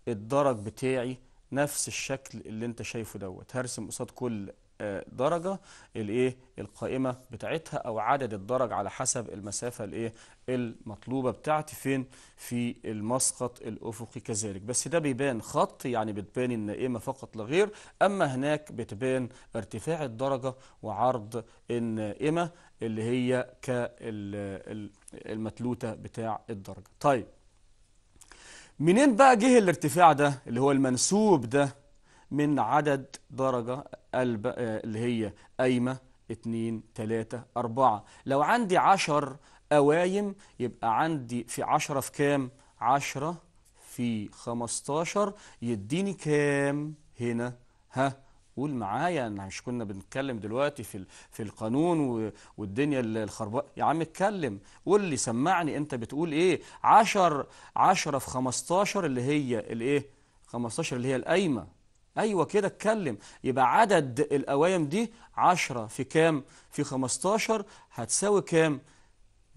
الدرج بتاعي نفس الشكل اللي انت شايفه دوت هرسم قصاد كل درجة الايه القائمة بتاعتها او عدد الدرج على حسب المسافة الايه المطلوبة بتاعتي فين في المسقط الافقي كذلك بس ده بيبان خط يعني بتبان النائمة فقط لا غير اما هناك بتبان ارتفاع الدرجة وعرض النائمة اللي هي كالمتلوتة بتاع الدرجة طيب منين بقى جه الارتفاع ده اللي هو المنسوب ده من عدد درجة اللي هي قايمة اتنين تلاتة أربعة لو عندي عشر قوايم يبقى عندي في عشرة في كام عشرة في 15 يديني كام هنا ها قول معايا ان مش كنا بنتكلم دلوقتي في في القانون والدنيا الخرباء يا عم اتكلم قول لي سمعني انت بتقول ايه 10 10 في 15 اللي هي الايه 15 اللي هي القايمه أيوة كده اتكلم يبقى عدد الأوايم دي 10 في كام في 15 هتساوي كام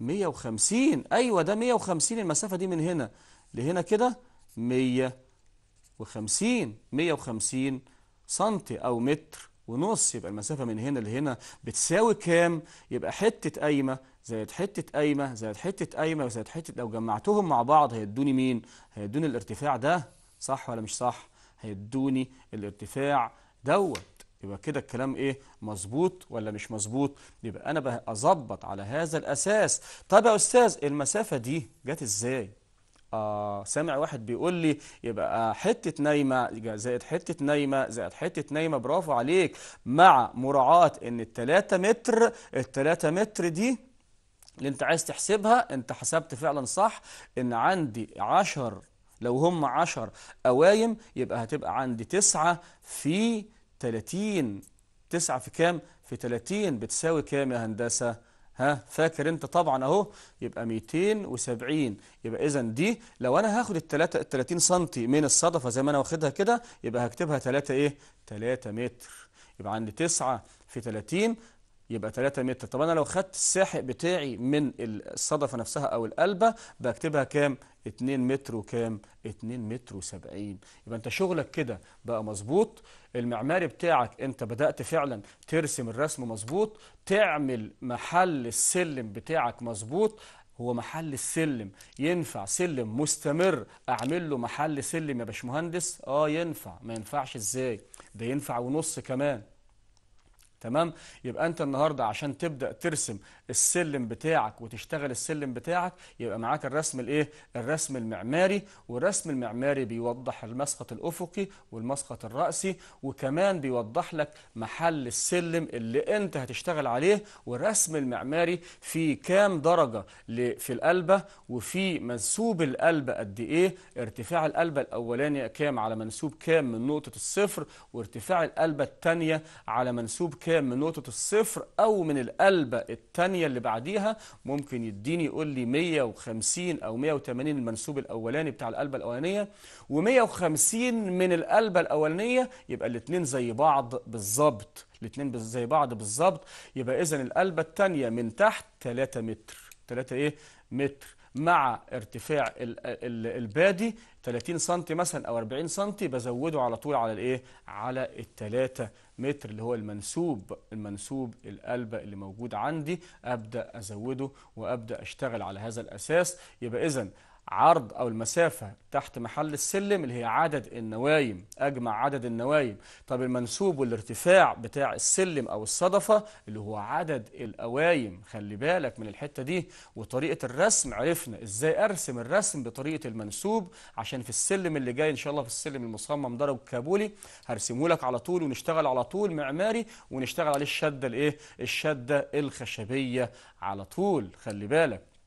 150 أيوة ده 150 المسافة دي من هنا لهنا كده 150 150 سنتي أو متر ونص يبقى المسافة من هنا لهنا بتساوي كام يبقى حتة قايمة زائد حتة قايمة زائد حتة قايمة زائد حتة لو جمعتهم مع بعض هيدوني مين هيدوني الارتفاع ده صح ولا مش صح هيدوني الارتفاع دوت يبقى كده الكلام ايه مظبوط ولا مش مظبوط يبقى انا بظبط على هذا الاساس طب يا استاذ المسافه دي جت ازاي آه سامع واحد بيقول لي يبقى حتة نايمة زائد حتة نايمة زائد حتة نايمة برافو عليك مع مراعاة ان التلاتة متر التلاتة متر دي اللي انت عايز تحسبها انت حسبت فعلا صح ان عندي عشر لو هم عشر أوايم يبقى هتبقى عندي تسعة في 30 تسعة في كام؟ في 30 بتساوي كام يا هندسة؟ ها فاكر انت طبعا اهو يبقى 270 يبقى اذا دي لو انا هاخد ال 30 سم من الصدفه زي ما انا واخدها كده يبقى هكتبها 3 ايه 3 متر يبقى عندي 9 في 30 يبقى 3 متر طب انا لو خدت الساحق بتاعي من الصدفه نفسها او القلبه بكتبها كام 2 متر وكام 2 متر و70 يبقى انت شغلك كده بقى مظبوط المعماري بتاعك انت بدات فعلا ترسم الرسم مظبوط تعمل محل السلم بتاعك مظبوط هو محل السلم ينفع سلم مستمر اعمل له محل سلم يا باشمهندس اه ينفع ما ينفعش ازاي ده ينفع ونص كمان تمام يبقى انت النهارده عشان تبدا ترسم السلم بتاعك وتشتغل السلم بتاعك يبقى معاك الرسم الايه الرسم المعماري والرسم المعماري بيوضح المسقط الافقي والمسقط الراسي وكمان بيوضح لك محل السلم اللي انت هتشتغل عليه والرسم المعماري في كام درجه في القلبه وفي منسوب القلبه قد ايه ارتفاع القلبه الاولاني كام على منسوب كام من نقطه الصفر وارتفاع القلبه الثانيه على منسوب كام كام من نقطة الصفر أو من القلبة التانية اللي بعديها ممكن يديني يقول لي 150 أو 180 المنسوب الأولاني بتاع القلبة الأولانية و150 من القلبة الأولانية يبقى الاتنين زي بعض بالظبط الاتنين زي بعض بالظبط يبقى إذا القلبة التانية من تحت 3 متر 3 إيه؟ متر مع ارتفاع البادي 30 سم مثلا او 40 سم بزوده على طول على الايه على الثلاثة متر اللي هو المنسوب المنسوب القلب اللي موجود عندي ابدا ازوده وابدا اشتغل على هذا الاساس يبقى اذا عرض أو المسافة تحت محل السلم اللي هي عدد النوايم أجمع عدد النوايم طب المنسوب والارتفاع بتاع السلم أو الصدفة اللي هو عدد الأوايم خلي بالك من الحتة دي وطريقة الرسم عرفنا إزاي أرسم الرسم بطريقة المنسوب عشان في السلم اللي جاي إن شاء الله في السلم المصمم ضرب كابولي هرسمه لك على طول ونشتغل على طول معماري ونشتغل عليه الشدة الإيه الشدة الخشبية على طول خلي بالك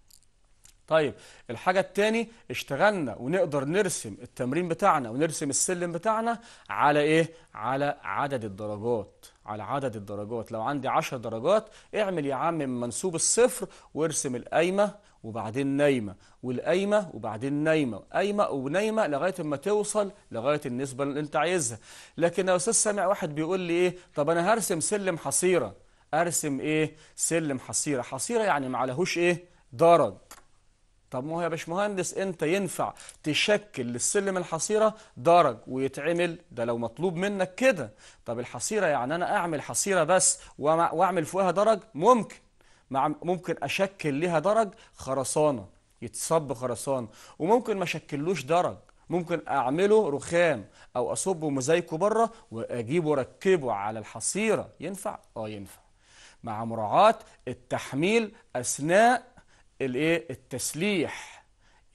طيب الحاجة التاني اشتغلنا ونقدر نرسم التمرين بتاعنا ونرسم السلم بتاعنا على ايه؟ على عدد الدرجات على عدد الدرجات لو عندي 10 درجات اعمل يا عم من منسوب الصفر وارسم القايمة وبعدين نايمة والقايمة وبعدين نايمة قايمة ونايمة لغاية ما توصل لغاية النسبة اللي انت عايزها لكن يا استاذ سامع واحد بيقول لي ايه طب انا هرسم سلم حصيرة ارسم ايه سلم حصيرة حصيرة يعني معلهوش ايه درج طب ما هو يا باشمهندس انت ينفع تشكل للسلم الحصيره درج ويتعمل ده لو مطلوب منك كده طب الحصيره يعني انا اعمل حصيره بس واعمل فوقها درج ممكن ممكن اشكل ليها درج خرسانه يتصب خرسانه وممكن ما اشكلوش درج ممكن اعمله رخام او اصبه مزايكه بره واجيبه واركبه على الحصيره ينفع اه ينفع مع مراعاه التحميل اثناء الايه التسليح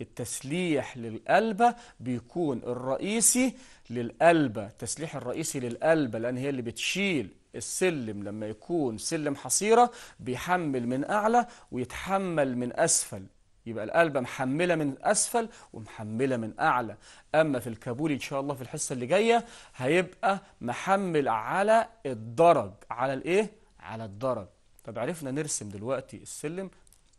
التسليح للقلبة بيكون الرئيسي للقلبة التسليح الرئيسي للقلبة لأن هي اللي بتشيل السلم لما يكون سلم حصيرة بيحمل من أعلى ويتحمل من أسفل يبقى القلبة محملة من أسفل ومحملة من أعلى أما في الكابول إن شاء الله في الحصة اللي جاية هيبقى محمل على الدرج على الإيه؟ على الدرج طب عرفنا نرسم دلوقتي السلم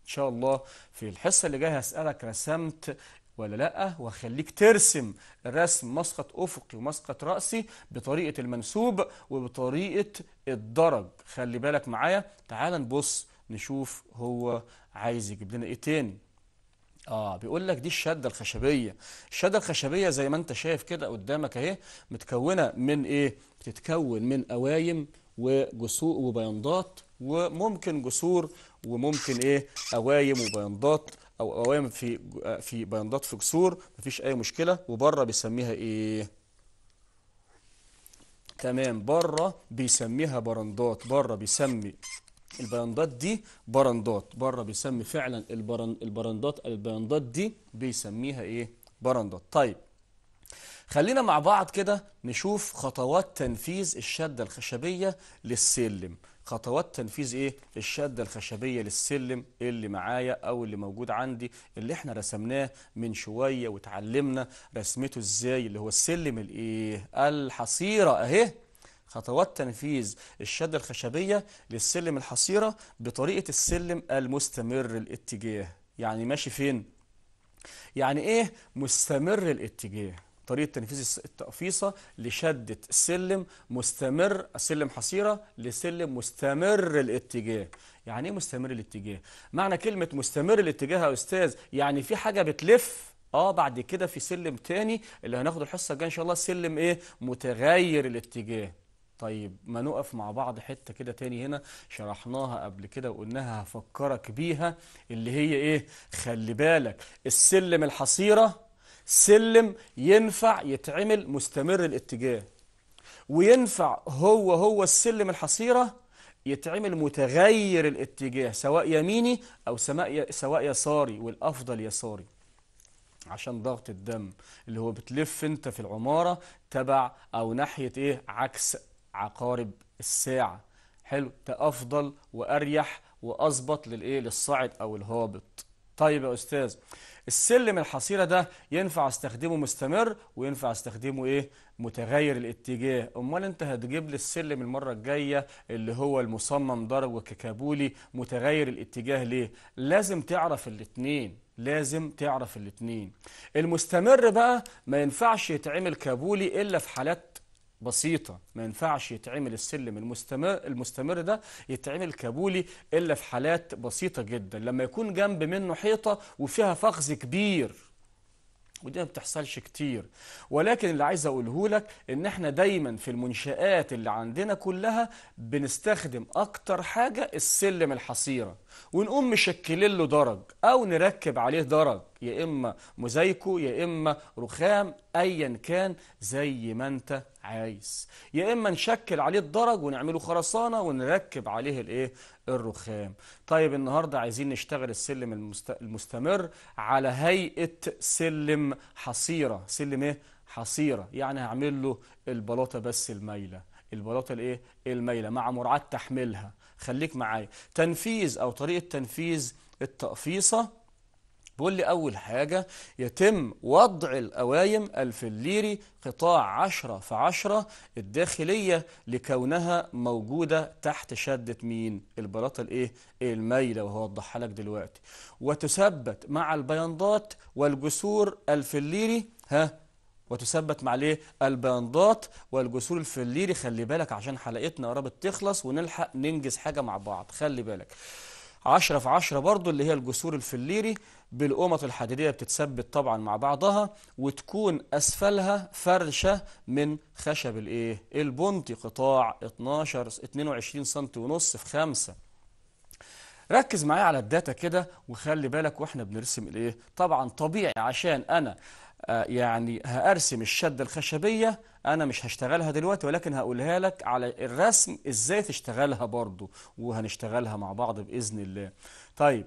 شاء الله في الحصة اللي جاية هسألك رسمت ولا لا وخليك ترسم رسم مسقط افقي ومسقط راسي بطريقه المنسوب وبطريقه الدرج خلي بالك معايا تعال نبص نشوف هو عايز يجيب لنا ايه تاني اه بيقول لك دي الشده الخشبيه الشده الخشبيه زي ما انت شايف كده قدامك اهي متكونه من ايه بتتكون من قوايم وجسور وبياضات وممكن جسور وممكن ايه قوايم وبياضات او قوائم في في بياضات في جسور مفيش اي مشكله وبره بيسميها ايه تمام بره بيسميها برندات بره بيسمي البرندات دي برندات بره بيسمي فعلا البرن البرندات البرندات دي بيسميها ايه برندات طيب خلينا مع بعض كده نشوف خطوات تنفيذ الشده الخشبيه للسلم خطوات تنفيذ ايه الشده الخشبيه للسلم اللي معايا او اللي موجود عندي اللي احنا رسمناه من شويه وتعلمنا رسمته ازاي اللي هو السلم الايه الحصيره اهي خطوات تنفيذ الشده الخشبيه للسلم الحصيره بطريقه السلم المستمر الاتجاه يعني ماشي فين يعني ايه مستمر الاتجاه طريقه تنفيذ التقفيصه لشده سلم مستمر سلم حصيره لسلم مستمر الاتجاه يعني ايه مستمر الاتجاه معنى كلمه مستمر الاتجاه يا استاذ يعني في حاجه بتلف اه بعد كده في سلم تاني اللي هناخده الحصه الجايه ان شاء الله سلم ايه متغير الاتجاه طيب ما نقف مع بعض حته كده تاني هنا شرحناها قبل كده وقلناها هفكرك بيها اللي هي ايه خلي بالك السلم الحصيره سلم ينفع يتعمل مستمر الاتجاه وينفع هو هو السلم الحصيرة يتعمل متغير الاتجاه سواء يميني أو سواء يساري والأفضل يساري عشان ضغط الدم اللي هو بتلف انت في العمارة تبع أو ناحية ايه عكس عقارب الساعة حلو ده أفضل وأريح وأظبط للايه للصاعد أو الهابط طيب يا أستاذ السلم الحصيرة ده ينفع استخدمه مستمر وينفع استخدمه ايه متغير الاتجاه امال انت هتجيب لي السلم المرة الجاية اللي هو المصمم ضرب وككابولي متغير الاتجاه ليه لازم تعرف الاتنين لازم تعرف الاتنين المستمر بقى ما ينفعش يتعمل كابولي الا في حالات بسيطة ما ينفعش يتعمل السلم المستمر, المستمر ده يتعمل كابولي إلا في حالات بسيطة جدا لما يكون جنب منه حيطة وفيها فخذ كبير ودي ما بتحصلش كتير ولكن اللي عايز اقوله لك ان احنا دايما في المنشآت اللي عندنا كلها بنستخدم اكتر حاجة السلم الحصيرة ونقوم مشكلين له درج او نركب عليه درج يا اما موزايكو يا اما رخام ايا كان زي ما انت عايز يا اما نشكل عليه الدرج ونعمله خرسانة ونركب عليه الايه الرخام طيب النهاردة عايزين نشتغل السلم المستمر على هيئة سلم حصيرة سلم ايه؟ حصيرة يعني هعمل له البلاطة بس المايلة البلاطة الايه؟ المايلة مع مراعاة تحميلها خليك معايا تنفيذ او طريقة تنفيذ التقفيصة بيقول لي أول حاجة يتم وضع القوايم الفليري قطاع 10 في 10 الداخلية لكونها موجودة تحت شدة مين البلاطة الايه المايلة وهو وضحها لك دلوقتي وتثبت مع البياندات والجسور الفليري ها وتثبت مع ليه البياندات والجسور الفليري خلي بالك عشان حلقتنا قربت تخلص ونلحق ننجز حاجة مع بعض خلي بالك 10 في 10 برضو اللي هي الجسور الفليري بالقمط الحديدية بتتثبت طبعا مع بعضها وتكون أسفلها فرشة من خشب الايه البنطي قطاع 12 22 سم ونص في 5 ركز معايا على الداتا كده وخلي بالك واحنا بنرسم الايه طبعا طبيعي عشان انا آه، يعني هأرسم الشدة الخشبية أنا مش هشتغلها دلوقتي ولكن هقولها لك على الرسم إزاي تشتغلها برضو وهنشتغلها مع بعض بإذن الله طيب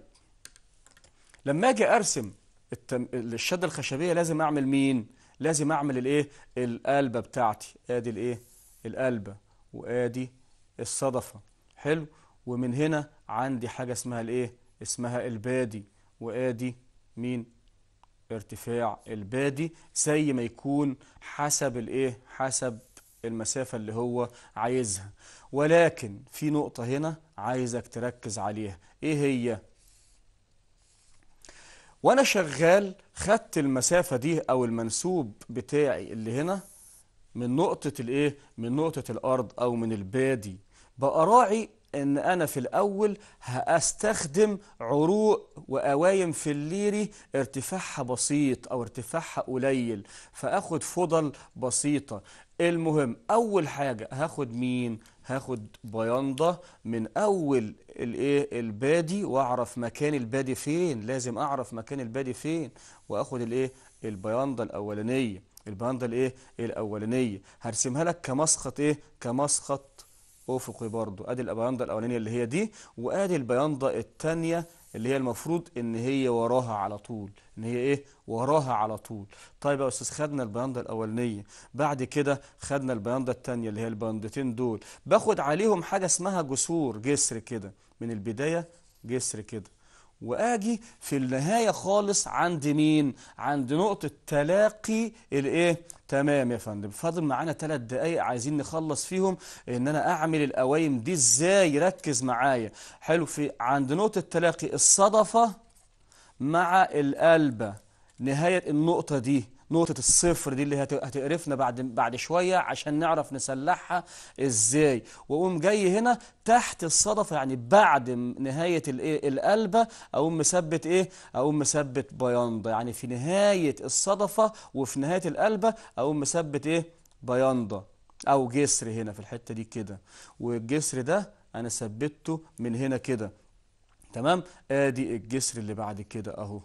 لما اجي ارسم التن... الشده الخشبيه لازم اعمل مين لازم اعمل الايه القلبه بتاعتي ادي الايه القلبه وادي الصدفه حلو ومن هنا عندي حاجه اسمها الايه اسمها البادي وادي مين ارتفاع البادي زي ما يكون حسب الايه حسب المسافة اللي هو عايزها ولكن في نقطة هنا عايزك تركز عليها ايه هي وانا شغال خدت المسافه دي او المنسوب بتاعي اللي هنا من نقطه الايه من نقطه الارض او من البادي بقراعي ان انا في الاول هستخدم عروق وقوايم في الليري ارتفاعها بسيط او ارتفاعها قليل فاخد فضل بسيطه المهم اول حاجه هاخد مين هاخد بيانضه من اول الايه البادي واعرف مكان البادي فين لازم اعرف مكان البادي فين واخد الايه البيانضه الاولانيه البيانضه الايه الاولانيه هرسمها لك كمسقط ايه كمسقط افقي برضو ادي البيانضه الاولانيه اللي هي دي وادي البيانضه الثانيه اللي هي المفروض ان هي وراها على طول ان هي ايه وراها على طول طيب يا استاذ خدنا البيانده الاولانيه بعد كده خدنا البيانده الثانيه اللي هي البياندتين دول باخد عليهم حاجه اسمها جسور جسر كده من البدايه جسر كده واجي في النهايه خالص عند مين عند نقطه تلاقي الايه تمام يا فندم فاضل معانا ثلاث دقايق عايزين نخلص فيهم ان انا اعمل القوايم دي ازاي ركز معايا حلو في عند نقطه تلاقي الصدفه مع القلبه نهايه النقطه دي نقطة الصفر دي اللي هتقرفنا بعد بعد شوية عشان نعرف نسلحها ازاي واقوم جاي هنا تحت الصدفة يعني بعد نهاية الايه القلبة اقوم مثبت ايه اقوم مثبت بياندة يعني في نهاية الصدفة وفي نهاية القلبة اقوم مثبت ايه بياندة او جسر هنا في الحتة دي كده والجسر ده انا ثبته من هنا كده تمام ادي الجسر اللي بعد كده اهو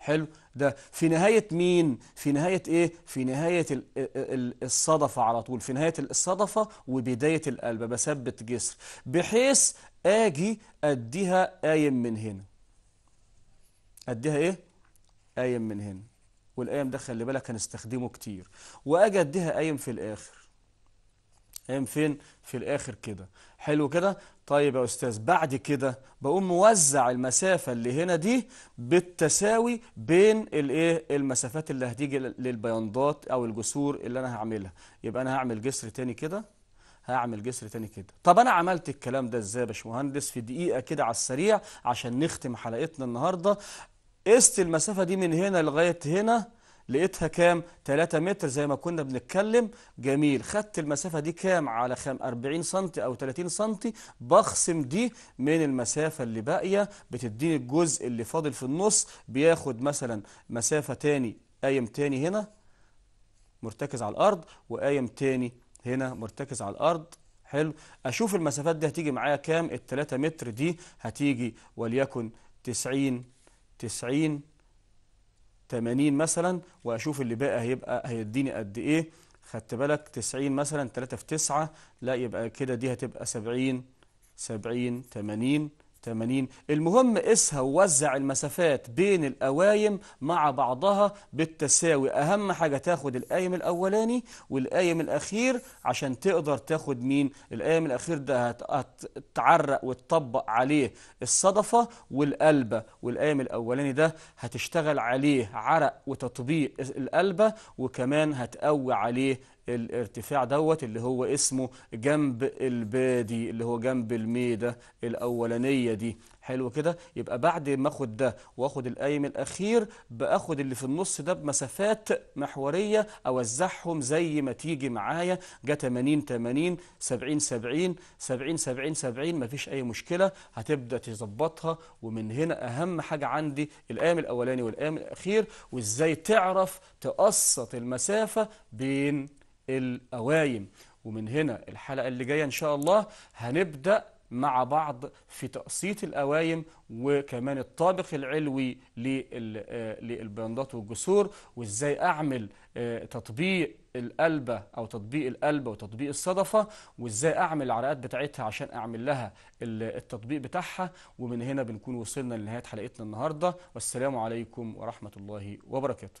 حلو ده في نهاية مين في نهاية ايه في نهاية الصدفة على طول في نهاية الصدفة وبداية القلب بثبت جسر بحيث اجي اديها قايم من هنا اديها ايه قايم من هنا والقايم ده خلي بالك هنستخدمه كتير واجي اديها قايم في الاخر قايم فين في الاخر كده حلو كده طيب يا أستاذ بعد كده بقوم موزع المسافة اللي هنا دي بالتساوي بين الايه المسافات اللي هتيجي للبيندات أو الجسور اللي أنا هعملها يبقى أنا هعمل جسر تاني كده هعمل جسر تاني كده طب أنا عملت الكلام ده إزاي يا باشمهندس في دقيقة كده على السريع عشان نختم حلقتنا النهاردة قست المسافة دي من هنا لغاية هنا لقيتها كام 3 متر زي ما كنا بنتكلم جميل خدت المسافة دي كام على خم 40 سم أو 30 سم بخصم دي من المسافة اللي باقية بتديني الجزء اللي فاضل في النص بياخد مثلا مسافة تاني قايم تاني هنا مرتكز على الأرض وقايم تاني هنا مرتكز على الأرض حلو أشوف المسافات دي هتيجي معايا كام 3 متر دي هتيجي وليكن 90 90 80 مثلا واشوف اللي باقي هيبقى هيديني قد ايه خدت بالك 90 مثلا 3 في 9 لا يبقى كده دي هتبقى 70 70 80 80 المهم قسها ووزع المسافات بين القوايم مع بعضها بالتساوي أهم حاجة تاخد القايم الأولاني والقايم الأخير عشان تقدر تاخد مين القايم الأخير ده هتعرق وتطبق عليه الصدفة والقلبة والقايم الأولاني ده هتشتغل عليه عرق وتطبيق القلبة وكمان هتقوي عليه الارتفاع دوت اللي هو اسمه جنب البادي اللي هو جنب الميدة الأولانية دي حلو كده يبقى بعد ما اخد ده واخد القايم الاخير باخد اللي في النص ده بمسافات محوريه اوزعهم زي ما تيجي معايا جه 80 80 70 70 70 70 70 مفيش اي مشكله هتبدا تظبطها ومن هنا اهم حاجه عندي القايم الاولاني والقايم الاخير وازاي تعرف تقسط المسافه بين الأوايم ومن هنا الحلقة اللي جاية إن شاء الله هنبدأ مع بعض في تقسيط الأوايم وكمان الطابق العلوي آه، للبندات والجسور وازاي اعمل آه، تطبيق القلبة او تطبيق القلبة وتطبيق الصدفة وازاي اعمل العلاقات بتاعتها عشان اعمل لها التطبيق بتاعها ومن هنا بنكون وصلنا لنهاية حلقتنا النهاردة والسلام عليكم ورحمة الله وبركاته